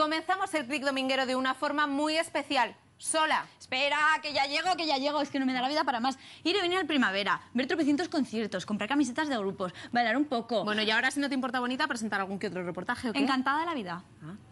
Comenzamos el clic dominguero de una forma muy especial. Sola. Espera, que ya llego, que ya llego. Es que no me da la vida para más. Ir y venir al primavera, ver tropecientos conciertos, comprar camisetas de grupos, bailar un poco. Bueno, y ahora si no te importa bonita, presentar algún que otro reportaje. Encantada la vida. Ah.